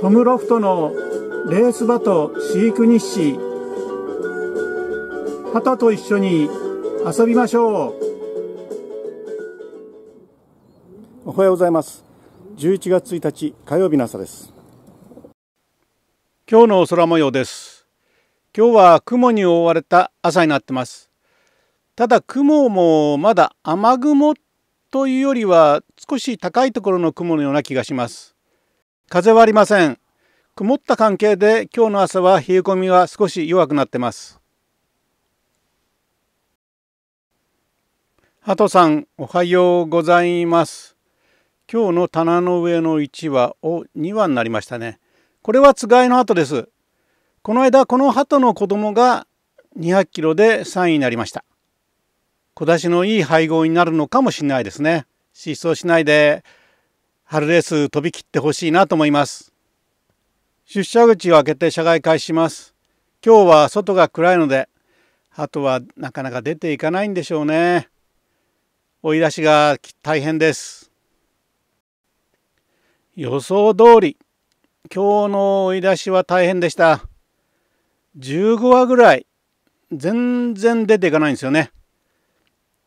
トムロフトのレース場と飼育日誌旗と一緒に遊びましょうおはようございます11月1日火曜日の朝です今日の空模様です今日は雲に覆われた朝になってますただ雲もまだ雨雲というよりは少し高いところの雲のような気がします風はありません。曇った関係で今日の朝は冷え込みが少し弱くなってます。ハトさん、おはようございます。今日の棚の上の1話を2話になりましたね。これはつがいの鳩です。この間、この鳩の子供が200キロで3位になりました。小出しのいい配合になるのかもしれないですね。失踪しないで春レース飛び切ってほしいなと思います。出社口を開けて社外開始します。今日は外が暗いので、あとはなかなか出ていかないんでしょうね。追い出しが大変です。予想通り、今日の追い出しは大変でした。15話ぐらい、全然出ていかないんですよね。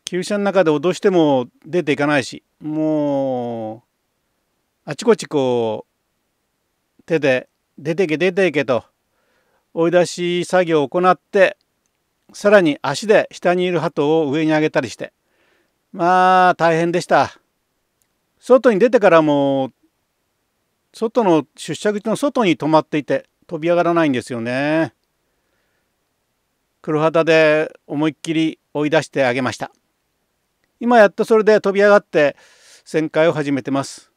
旧車の中で脅しても出ていかないし、もう、あちこちこう手で出てけ出てけと追い出し作業を行ってさらに足で下にいる鳩を上に上げたりしてまあ大変でした外に出てからも外の出社口の外に止まっていて飛び上がらないんですよね黒旗で思いっきり追い出してあげました今やっとそれで飛び上がって旋回を始めてます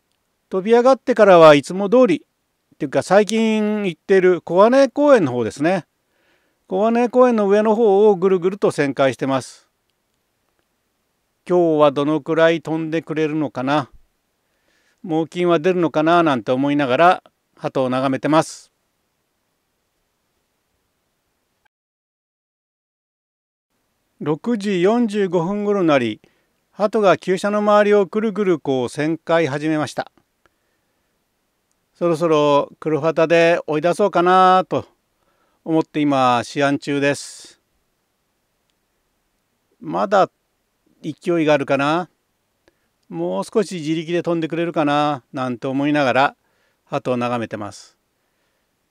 飛び上がってからはいつも通りっていうか最近行ってる小金井公園の方ですね小金井公園の上の方をぐるぐると旋回してます今日はどのくらい飛んでくれるのかな猛禽は出るのかななんて思いながら鳩を眺めてます6時45分頃なり鳩が厩車の周りをぐるぐるこう旋回始めましたそろそろ黒旗で追い出そうかなと思って今試案中ですまだ勢いがあるかなもう少し自力で飛んでくれるかななんて思いながら鳩を眺めてます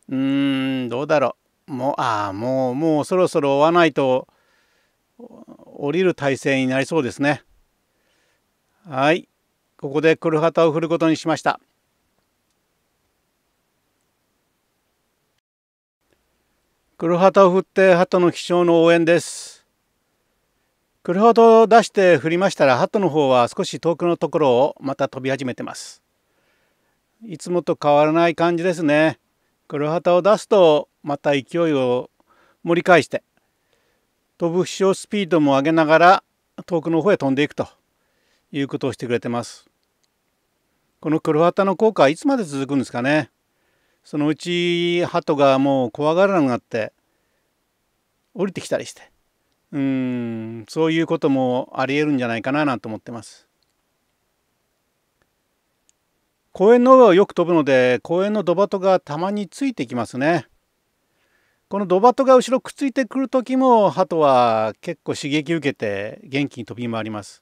うーんどうだろうもうああもうもうそろそろ追わないと降りる体勢になりそうですねはいここで黒旗を振ることにしました黒旗を振って鳩の気象の応援です黒旗を出して振りましたら鳩の方は少し遠くのところをまた飛び始めてますいつもと変わらない感じですね黒旗を出すとまた勢いを盛り返して飛ぶ飛翔スピードも上げながら遠くの方へ飛んでいくということをしてくれてますこの黒旗の効果はいつまで続くんですかねそのうち鳩がもう怖がらなくなって降りてきたりしてうんそういうこともありえるんじゃないかななんて思ってます。公園の上をよく飛ぶので公園のドバトがたまについてきますね。このドバトが後ろくっついてくる時も鳩は結構刺激受けて元気に飛び回ります。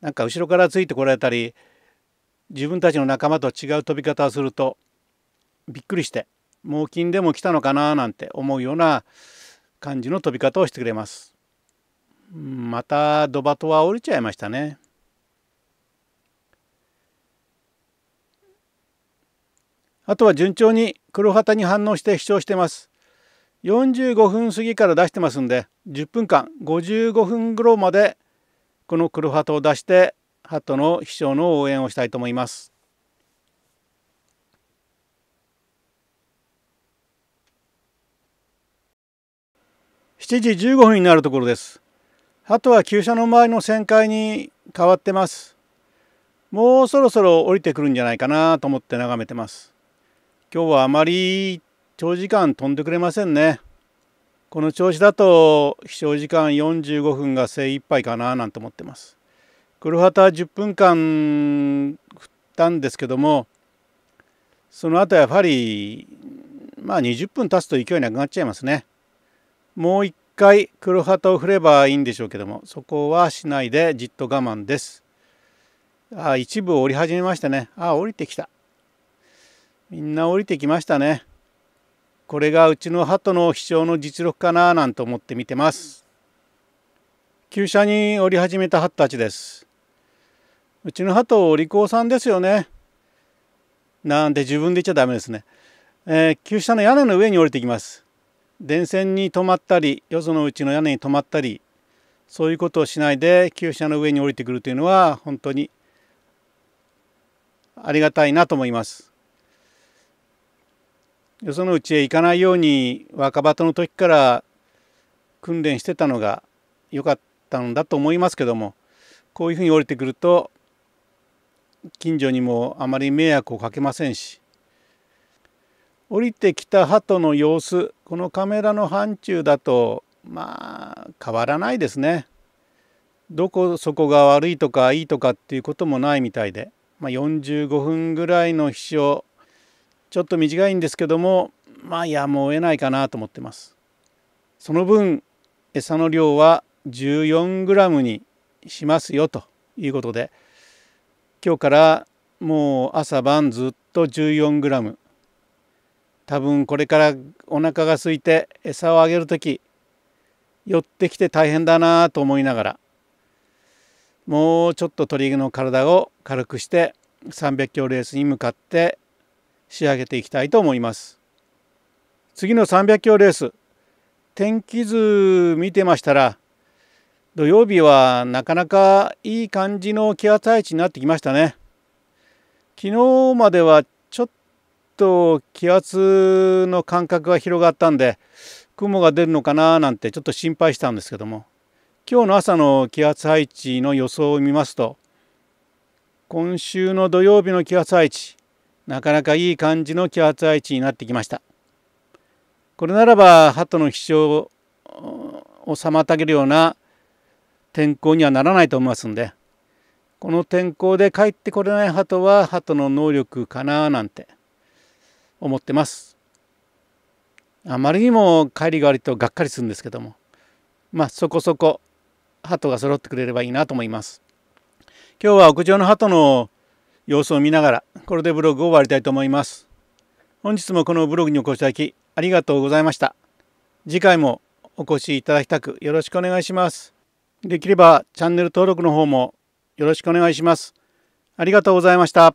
なんか後ろからついてこられたり自分たちの仲間と違う飛び方をするとびっくりして猛禽でも来たのかななんて思うような感じの飛び方をしてくれます。またドバトは降りちゃいましたね。あとは順調に黒旗に反応して飛翔してます。45分過ぎから出してますんで10分間55分頃までこの黒旗を出して鳩の飛翔の応援をしたいと思います。7時15分になるところです鳩は旧車の周りの旋回に変わってますもうそろそろ降りてくるんじゃないかなと思って眺めてます今日はあまり長時間飛んでくれませんねこの調子だと飛翔時間45分が精一杯かななんて思ってます黒旗は10分間振ったんですけどもその後やはりまあ20分経つと勢いなくなっちゃいますねもう一回黒旗を振ればいいんでしょうけどもそこはしないでじっと我慢です。あ一部降り始めましたね。あ降りてきた。みんな降りてきましたね。これがうちの鳩の飛翔の実力かななんて思って見てます。急車に降り始めた鳩たちです。うちの鳩お利口さんですよね。なんて自分で言っちゃダメですね。えー、旧車の屋根の上に降りてきます。電線に止まったりよそのうちの屋根に止まったりそういうことをしないで旧車の上に降りてくるというのは本当にありがたいなと思います。よそのうちへ行かないように若葉との時から訓練してたのが良かったんだと思いますけどもこういうふうに降りてくると近所にもあまり迷惑をかけませんし降りてきた鳩の様子このカメラの範疇だとまあ変わらないですね。どこそこが悪いとかいいとかっていうこともないみたいで、まあ、45分ぐらいの飛翔ちょっと短いんですけどもまあやむを得ないかなと思ってます。その分餌の量は 14g にしますよということで今日からもう朝晩ずっと 14g 多分これからお腹が空いて餌をあげる時寄ってきて大変だなと思いながらもうちょっと鳥の体を軽くして300キロレースに向かって仕上げていきたいと思います次の300キロレース天気図見てましたら土曜日はなかなかいい感じの気圧配置になってきましたね昨日まではと気圧の間隔が広がったんで雲が出るのかななんてちょっと心配したんですけども今日の朝の気圧配置の予想を見ますと今週の土曜日の気圧配置なかなかいい感じの気圧配置になってきましたこれならば鳩の飛翔を妨げるような天候にはならないと思いますんでこの天候で帰ってこれない鳩は鳩の能力かななんて思ってますあまりにも帰りが悪いとがっかりするんですけどもまあそこそこ鳩が揃ってくれればいいなと思います今日は屋上の鳩の様子を見ながらこれでブログを終わりたいと思います本日もこのブログにお越しいただきありがとうございました次回もお越しいただきたくよろしくお願いしますできればチャンネル登録の方もよろしくお願いしますありがとうございました